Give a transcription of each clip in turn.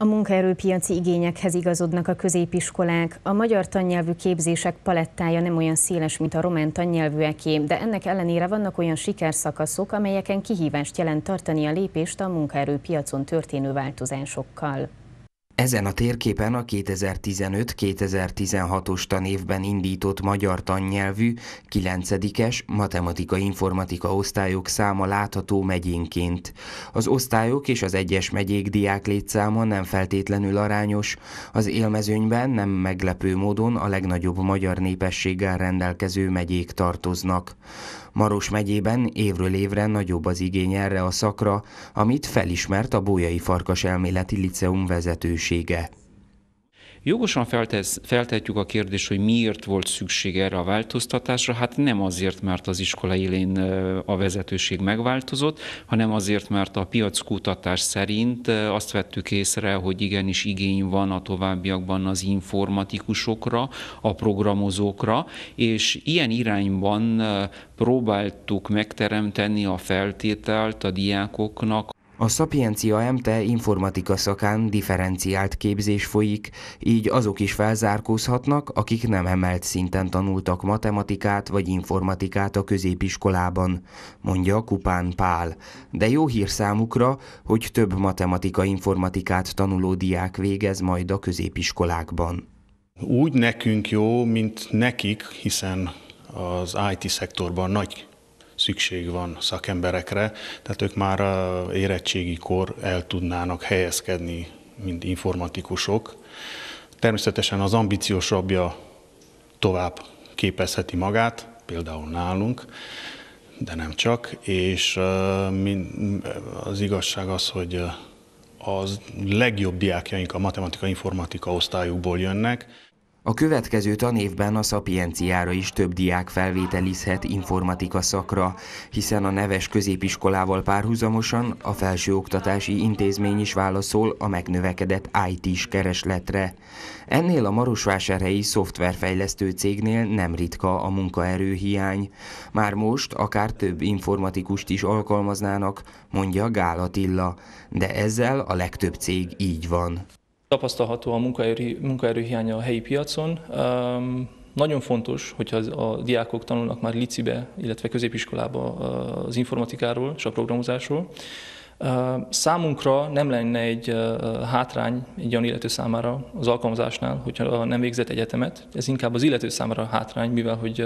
A munkaerőpiaci igényekhez igazodnak a középiskolák. A magyar tannyelvű képzések palettája nem olyan széles, mint a román tannyelvűeké, de ennek ellenére vannak olyan sikerszakaszok, amelyeken kihívást jelent tartani a lépést a munkaerőpiacon történő változásokkal. Ezen a térképen a 2015-2016-os tanévben indított magyar tannyelvű 9-es matematika-informatika osztályok száma látható megyénként. Az osztályok és az egyes megyék diák létszáma nem feltétlenül arányos, az élmezőnyben nem meglepő módon a legnagyobb magyar népességgel rendelkező megyék tartoznak. Maros megyében évről évre nagyobb az igény erre a szakra, amit felismert a Bójai Farkas Elméleti Liceum vezetőség szüksége. Jogosan feltesz, feltetjük a kérdést, hogy miért volt szükség erre a változtatásra. Hát nem azért, mert az iskola élén a vezetőség megváltozott, hanem azért, mert a piackutatás szerint azt vettük észre, hogy igenis igény van a továbbiakban az informatikusokra, a programozókra, és ilyen irányban próbáltuk megteremteni a feltételt a diákoknak a Sapiencia MT informatika szakán differenciált képzés folyik, így azok is felzárkózhatnak, akik nem emelt szinten tanultak matematikát vagy informatikát a középiskolában, mondja Kupán Pál. De jó hír számukra, hogy több matematika-informatikát tanuló diák végez majd a középiskolákban. Úgy nekünk jó, mint nekik, hiszen az IT szektorban nagy szükség van szakemberekre, tehát ők már a érettségi kor el tudnának helyezkedni, mint informatikusok. Természetesen az ambiciósabbja tovább képezheti magát, például nálunk, de nem csak, és az igazság az, hogy az legjobb diákjaink a matematika-informatika osztályukból jönnek. A következő tanévben a Szapienciára is több diák felvételizhet informatika szakra, hiszen a neves középiskolával párhuzamosan a felsőoktatási intézmény is válaszol a megnövekedett IT-s keresletre. Ennél a Marosvásárhelyi szoftverfejlesztő cégnél nem ritka a munkaerőhiány. Már most akár több informatikust is alkalmaznának, mondja Gál Attila, de ezzel a legtöbb cég így van. Tapasztalható a munkaerő, munkaerőhiánya a helyi piacon. Nagyon fontos, hogyha a diákok tanulnak már licibe, illetve középiskolába az informatikáról és a programozásról. Számunkra nem lenne egy hátrány egy olyan illető számára az alkalmazásnál, hogyha nem végzett egyetemet. Ez inkább az illető számára hátrány, mivel hogy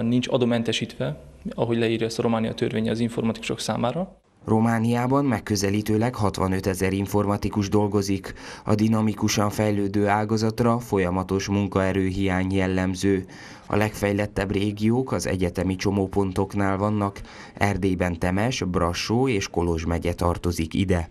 nincs adomentesítve, ahogy leírja ezt a Románia törvénye az informatikusok számára. Romániában megközelítőleg 65 ezer informatikus dolgozik. A dinamikusan fejlődő ágazatra folyamatos munkaerőhiány jellemző. A legfejlettebb régiók az egyetemi csomópontoknál vannak, Erdélyben Temes, Brassó és Kolozs megye tartozik ide.